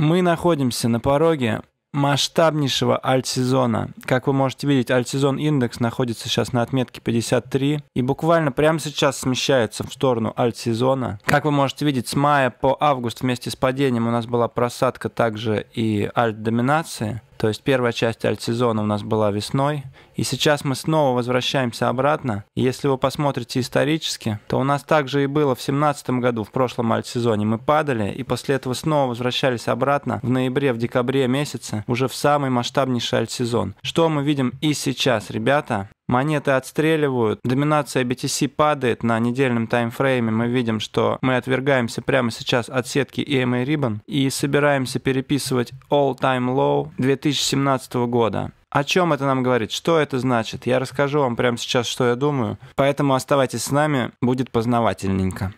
Мы находимся на пороге масштабнейшего альт-сезона. Как вы можете видеть, альт-сезон индекс находится сейчас на отметке 53 и буквально прямо сейчас смещается в сторону альт-сезона. Как вы можете видеть, с мая по август вместе с падением у нас была просадка также и альт-доминации. То есть первая часть альтсезона у нас была весной. И сейчас мы снова возвращаемся обратно. если вы посмотрите исторически, то у нас также и было в 2017 году, в прошлом альтсезоне. Мы падали, и после этого снова возвращались обратно в ноябре, в декабре месяце, уже в самый масштабнейший альтсезон. Что мы видим и сейчас, ребята? монеты отстреливают, доминация BTC падает на недельном таймфрейме, мы видим, что мы отвергаемся прямо сейчас от сетки EMA Ribbon и собираемся переписывать all-time low 2017 года. О чем это нам говорит? Что это значит? Я расскажу вам прямо сейчас, что я думаю. Поэтому оставайтесь с нами, будет познавательненько.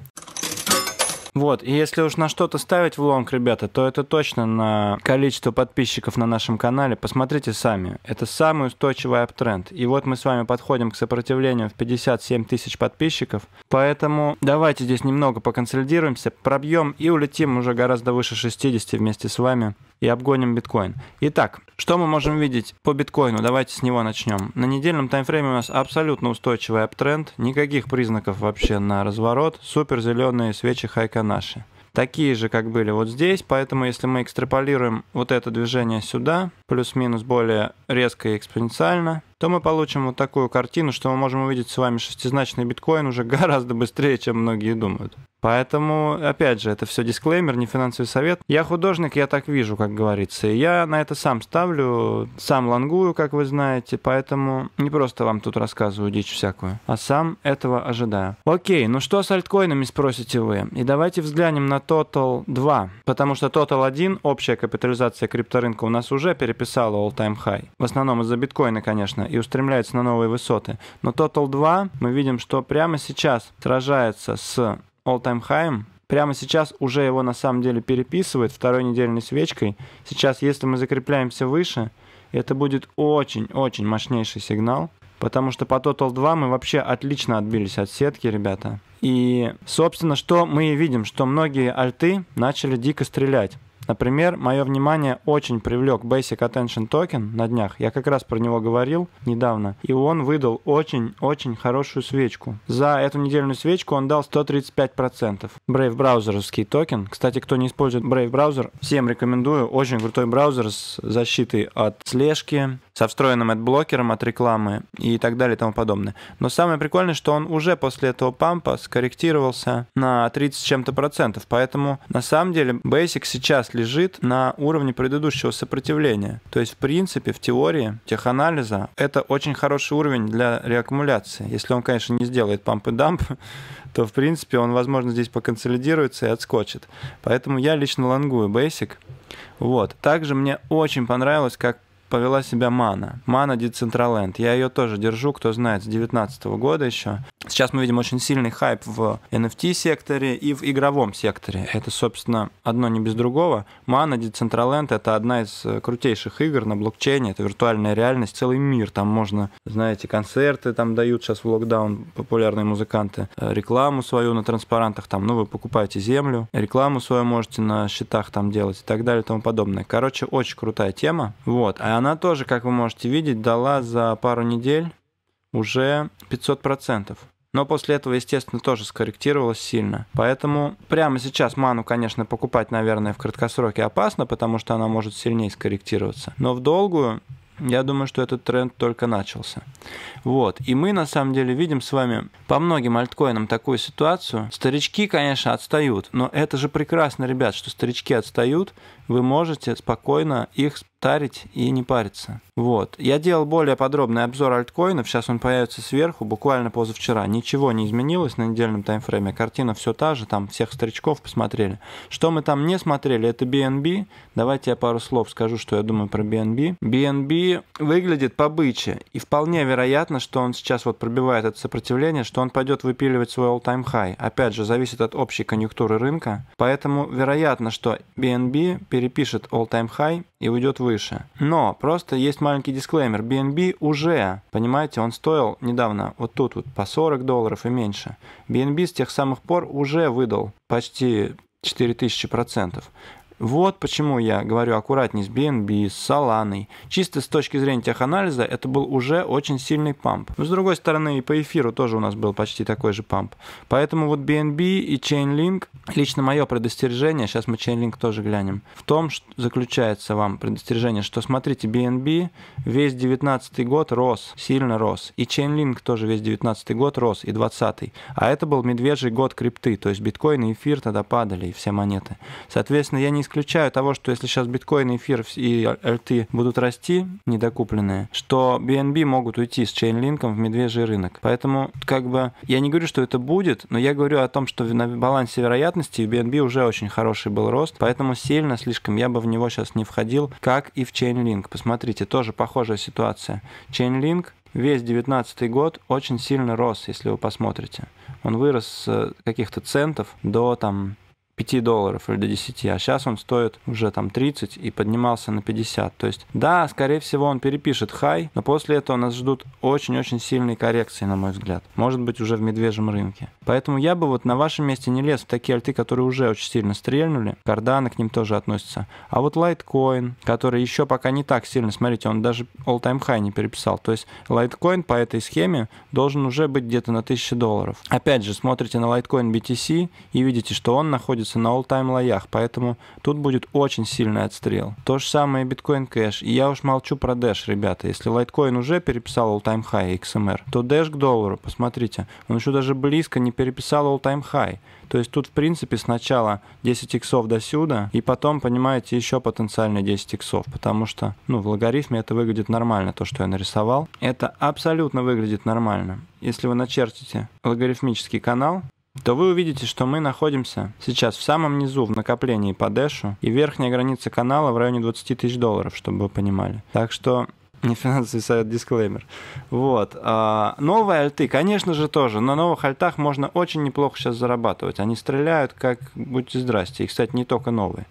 Вот, и если уж на что-то ставить в лонг, ребята, то это точно на количество подписчиков на нашем канале. Посмотрите сами. Это самый устойчивый аптренд. И вот мы с вами подходим к сопротивлению в 57 тысяч подписчиков. Поэтому давайте здесь немного поконсолидируемся, пробьем и улетим уже гораздо выше 60 вместе с вами и обгоним биткоин. Итак, что мы можем видеть по биткоину? Давайте с него начнем. На недельном таймфрейме у нас абсолютно устойчивый аптренд, никаких признаков вообще на разворот, супер зеленые свечи хайка наши такие же, как были вот здесь. Поэтому, если мы экстраполируем вот это движение сюда, плюс-минус более резко и экспоненциально, то мы получим вот такую картину, что мы можем увидеть с вами шестизначный биткоин уже гораздо быстрее, чем многие думают. Поэтому, опять же, это все дисклеймер, не финансовый совет. Я художник, я так вижу, как говорится. И я на это сам ставлю, сам лангую, как вы знаете, поэтому не просто вам тут рассказываю дичь всякую, а сам этого ожидаю. Окей, ну что с альткоинами, спросите вы? И давайте взглянем на Total 2, потому что Total 1, общая капитализация крипторынка у нас уже переписала all-time high. В основном из-за биткоина, конечно, и устремляется на новые высоты. Но Total 2 мы видим, что прямо сейчас сражается с All Time High. Прямо сейчас уже его на самом деле переписывает второй недельной свечкой. Сейчас, если мы закрепляемся выше, это будет очень-очень мощнейший сигнал. Потому что по Total 2 мы вообще отлично отбились от сетки, ребята. И, собственно, что мы видим, что многие альты начали дико стрелять. Например, мое внимание очень привлек Basic Attention Token на днях, я как раз про него говорил недавно, и он выдал очень-очень хорошую свечку. За эту недельную свечку он дал 135%. Brave браузеровский токен. Кстати, кто не использует Brave Browser, всем рекомендую. Очень крутой браузер с защитой от слежки, со встроенным блокером от рекламы и так далее и тому подобное. Но самое прикольное, что он уже после этого пампа скорректировался на 30 с чем-то процентов. Поэтому на самом деле Basic сейчас лежит на уровне предыдущего сопротивления. То есть, в принципе, в теории теханализа это очень хороший уровень для реаккумуляции. Если он, конечно, не сделает памп и дамп, то, в принципе, он, возможно, здесь поконсолидируется и отскочит. Поэтому я лично лонгую Basic. Вот. Также мне очень понравилось, как повела себя Мана. Мана Децентраленд. Я ее тоже держу, кто знает, с 2019 года еще. Сейчас мы видим очень сильный хайп в NFT-секторе и в игровом секторе. Это, собственно, одно не без другого. Мана Децентраленд — это одна из э, крутейших игр на блокчейне. Это виртуальная реальность, целый мир. Там можно, знаете, концерты там дают сейчас в локдаун популярные музыканты. Э, рекламу свою на транспарантах там, ну, вы покупаете землю. Рекламу свою можете на счетах там делать и так далее и тому подобное. Короче, очень крутая тема. Вот. А она тоже, как вы можете видеть, дала за пару недель уже 500%. Но после этого, естественно, тоже скорректировалась сильно. Поэтому прямо сейчас ману, конечно, покупать, наверное, в краткосроке опасно, потому что она может сильнее скорректироваться. Но в долгую, я думаю, что этот тренд только начался. Вот. И мы, на самом деле, видим с вами по многим альткоинам такую ситуацию. Старички, конечно, отстают. Но это же прекрасно, ребят, что старички отстают. Вы можете спокойно их тарить и не париться. Вот. Я делал более подробный обзор альткоинов, сейчас он появится сверху, буквально позавчера. Ничего не изменилось на недельном таймфрейме, картина все та же, там всех старичков посмотрели. Что мы там не смотрели, это BNB. Давайте я пару слов скажу, что я думаю про BNB. BNB выглядит побыче, и вполне вероятно, что он сейчас вот пробивает это сопротивление, что он пойдет выпиливать свой all-time high. Опять же, зависит от общей конъюнктуры рынка, поэтому вероятно, что BNB перепишет all-time high и уйдет вниз выше. Но просто есть маленький дисклеймер. BNB уже, понимаете, он стоил недавно вот тут вот по 40 долларов и меньше. BNB с тех самых пор уже выдал почти 4000%. процентов. Вот почему я говорю аккуратнее с BNB, с Solana. Чисто с точки зрения теханализа это был уже очень сильный памп. Но с другой стороны и по эфиру тоже у нас был почти такой же памп. Поэтому вот BNB и Chainlink, лично мое предостережение, сейчас мы Chainlink тоже глянем, в том что заключается вам предостережение, что смотрите, BNB весь 19 год рос, сильно рос. И Chainlink тоже весь 19 год рос, и 20 -й. А это был медвежий год крипты, то есть биткоин и эфир тогда падали, и все монеты. Соответственно, я не исключаю того, что если сейчас биткоин, эфир и LT а, будут расти, недокупленные, что BNB могут уйти с Chainlink в медвежий рынок. Поэтому, как бы, я не говорю, что это будет, но я говорю о том, что на балансе вероятности BNB уже очень хороший был рост, поэтому сильно слишком я бы в него сейчас не входил, как и в Chainlink. Посмотрите, тоже похожая ситуация. Chainlink весь девятнадцатый год очень сильно рос, если вы посмотрите. Он вырос с э, каких-то центов до там 5 долларов или до 10, а сейчас он стоит уже там 30 и поднимался на 50. То есть, да, скорее всего, он перепишет хай, но после этого нас ждут очень-очень сильные коррекции, на мой взгляд. Может быть, уже в медвежьем рынке. Поэтому я бы вот на вашем месте не лез в такие альты, которые уже очень сильно стрельнули. Карданы к ним тоже относится, А вот лайткоин, который еще пока не так сильно, смотрите, он даже all-time high не переписал. То есть, лайткоин по этой схеме должен уже быть где-то на 1000 долларов. Опять же, смотрите на лайткоин BTC и видите, что он находится находится на all-time лоях, поэтому тут будет очень сильный отстрел. То же самое биткоин кэш. И я уж молчу про Dash, ребята. Если Litecoin уже переписал all-time high XMR, эм то Dash к доллару, посмотрите, он еще даже близко не переписал all-time high. То есть тут, в принципе, сначала 10 иксов до сюда, и потом, понимаете, еще потенциально 10 иксов, потому что, ну, в логарифме это выглядит нормально, то, что я нарисовал. Это абсолютно выглядит нормально. Если вы начертите логарифмический канал, то вы увидите, что мы находимся сейчас в самом низу в накоплении по дэшу и верхняя граница канала в районе 20 тысяч долларов, чтобы вы понимали. Так что не финансовый совет, дисклеймер. Вот. А, новые альты, конечно же, тоже. На новых альтах можно очень неплохо сейчас зарабатывать. Они стреляют, как будьте здрасте. И, кстати, не только новые.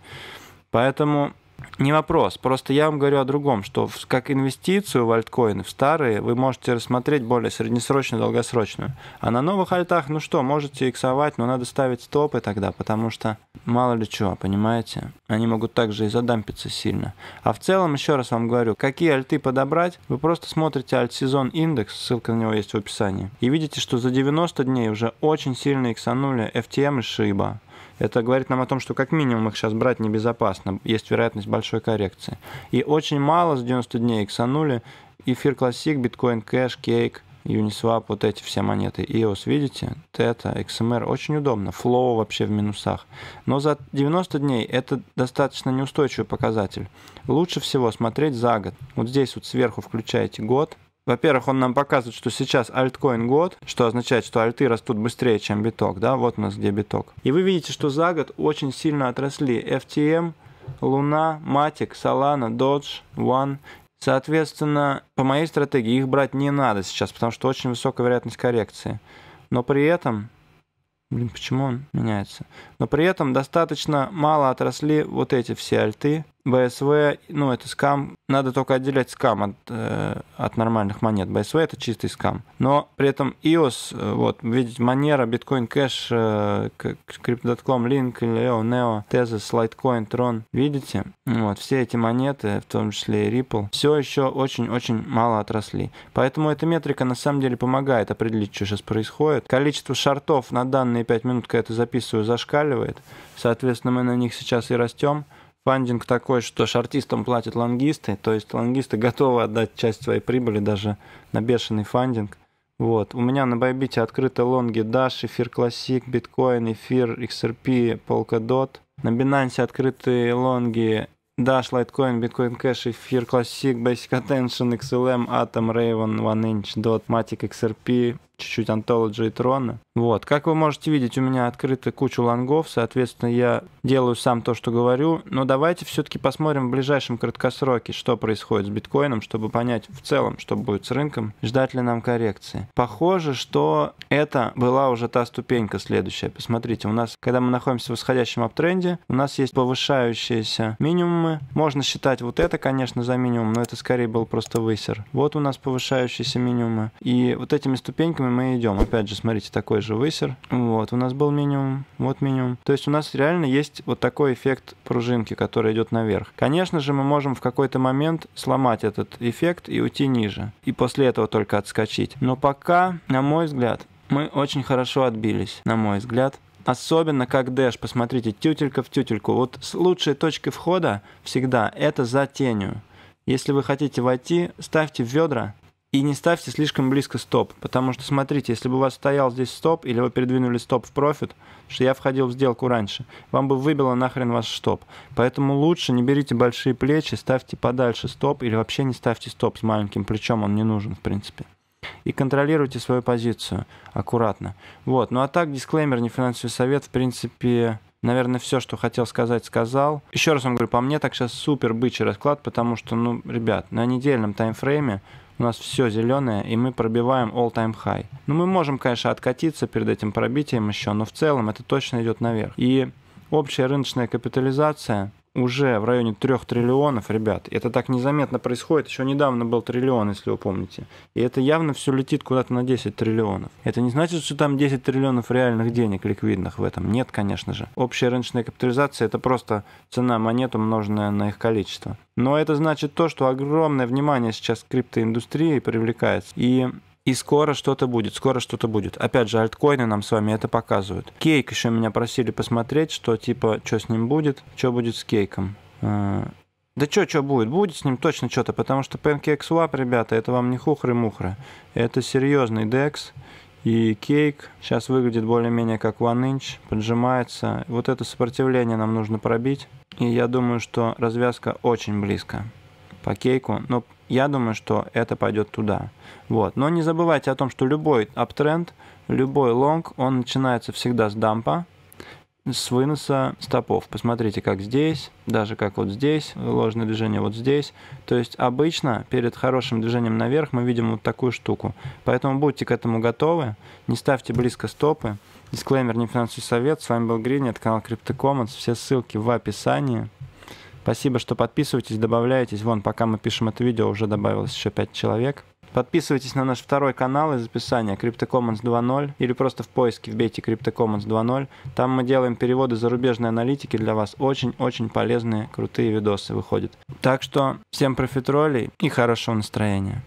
Поэтому не вопрос. Просто я вам говорю о другом, что как инвестицию в альткоины, в старые, вы можете рассмотреть более среднесрочную, долгосрочную. А на новых альтах, ну что, можете иксовать, но надо ставить стопы тогда, потому что мало ли чего, понимаете? Они могут также и задампиться сильно. А в целом, еще раз вам говорю, какие альты подобрать, вы просто смотрите альт-сезон индекс, ссылка на него есть в описании, и видите, что за 90 дней уже очень сильно иксанули FTM эм и Shiba. Это говорит нам о том, что как минимум их сейчас брать небезопасно. Есть вероятность большой коррекции. И очень мало с 90 дней иксанули. Эфир Классик, Биткоин Кэш, Кейк, Uniswap, вот эти все монеты. EOS, видите? Тета, XMR, эм очень удобно. Flow вообще в минусах. Но за 90 дней это достаточно неустойчивый показатель. Лучше всего смотреть за год. Вот здесь вот сверху включаете год, во-первых, он нам показывает, что сейчас альткоин год, что означает, что альты растут быстрее, чем биток, да, вот у нас где биток. И вы видите, что за год очень сильно отросли FTM, Луна, Matic, Solana, Dodge, One Соответственно, по моей стратегии их брать не надо сейчас, потому что очень высокая вероятность коррекции. Но при этом... Блин, почему он меняется? Но при этом достаточно мало отросли вот эти все альты. БСВ, ну, это скам. Надо только отделять скам от, э, от нормальных монет. БСВ это чистый скам. Но при этом EOS, э, вот, видите, Манера, Bitcoin Cash, э, Crypto.com, Link, Leo, Neo, Tezos, Litecoin, Tron. Видите? Вот, все эти монеты, в том числе и Ripple, все еще очень-очень мало отросли. Поэтому эта метрика на самом деле помогает определить, что сейчас происходит. Количество шартов на данные 5 минут, когда это записываю, зашкаливает. Соответственно, мы на них сейчас и растем фандинг такой, что ж артистам платят лонгисты, то есть лонгисты готовы отдать часть своей прибыли даже на бешеный фандинг. Вот. У меня на Байбите открыты лонги Dash, Эфир Classic, Bitcoin, Эфир, XRP, Polkadot. На Binance открыты лонги Dash, Litecoin, Bitcoin Cash, Эфир Classic, Basic Attention, XLM, Atom, Raven, One Inch, Dot, Matic, XRP, чуть-чуть Anthology и Трона. Вот. Как вы можете видеть, у меня открыта куча лонгов, соответственно, я делаю сам то, что говорю. Но давайте все-таки посмотрим в ближайшем краткосроке, что происходит с биткоином, чтобы понять в целом, что будет с рынком, ждать ли нам коррекции. Похоже, что это была уже та ступенька следующая. Посмотрите, у нас, когда мы находимся в восходящем аптренде, у нас есть повышающиеся минимумы. Можно считать вот это, конечно, за минимум, но это скорее был просто высер. Вот у нас повышающиеся минимумы. И вот этими ступеньками мы идем. Опять же, смотрите, такой же высер. Вот, у нас был минимум, вот минимум. То есть у нас реально есть вот такой эффект пружинки, который идет наверх. Конечно же, мы можем в какой-то момент сломать этот эффект и уйти ниже. И после этого только отскочить. Но пока, на мой взгляд, мы очень хорошо отбились, на мой взгляд. Особенно как дэш, посмотрите, тютелька в тютельку. Вот с лучшей точкой входа всегда это за тенью. Если вы хотите войти, ставьте ведра и не ставьте слишком близко стоп, потому что, смотрите, если бы у вас стоял здесь стоп, или вы передвинули стоп в профит, что я входил в сделку раньше, вам бы выбило нахрен ваш стоп. Поэтому лучше не берите большие плечи, ставьте подальше стоп, или вообще не ставьте стоп с маленьким плечом, он не нужен, в принципе и контролируйте свою позицию аккуратно. Вот. Ну а так, дисклеймер, не финансовый совет, в принципе, наверное, все, что хотел сказать, сказал. Еще раз вам говорю, по мне так сейчас супер бычий расклад, потому что, ну, ребят, на недельном таймфрейме у нас все зеленое, и мы пробиваем all-time high. Ну, мы можем, конечно, откатиться перед этим пробитием еще, но в целом это точно идет наверх. И общая рыночная капитализация уже в районе 3 триллионов, ребят. Это так незаметно происходит. Еще недавно был триллион, если вы помните. И это явно все летит куда-то на 10 триллионов. Это не значит, что там 10 триллионов реальных денег ликвидных в этом. Нет, конечно же. Общая рыночная капитализация – это просто цена монет, умноженная на их количество. Но это значит то, что огромное внимание сейчас к криптоиндустрии привлекается. И и скоро что-то будет, скоро что-то будет. Опять же, альткоины нам с вами это показывают. Кейк еще меня просили посмотреть, что типа, что с ним будет, что будет с кейком. А, да что, что будет? Будет с ним точно что-то, потому что PancakeSwap, ребята, это вам не хухры-мухры. Это серьезный DEX, и кейк сейчас выглядит более-менее как One Inch, поджимается. Вот это сопротивление нам нужно пробить. И я думаю, что развязка очень близко по кейку. Но я думаю, что это пойдет туда. Вот. Но не забывайте о том, что любой аптренд, любой лонг, он начинается всегда с дампа, с выноса стопов. Посмотрите, как здесь, даже как вот здесь, ложное движение вот здесь. То есть обычно перед хорошим движением наверх мы видим вот такую штуку. Поэтому будьте к этому готовы, не ставьте близко стопы. Дисклеймер не финансовый совет. С вами был Грини, это канал CryptoCommons. Все ссылки в описании. Спасибо, что подписываетесь, добавляетесь. Вон, пока мы пишем это видео, уже добавилось еще 5 человек. Подписывайтесь на наш второй канал из описания CryptoCommons 2.0 или просто в поиске вбейте CryptoCommons 2.0. Там мы делаем переводы зарубежной аналитики для вас. Очень-очень полезные, крутые видосы выходят. Так что всем профитролей и хорошего настроения.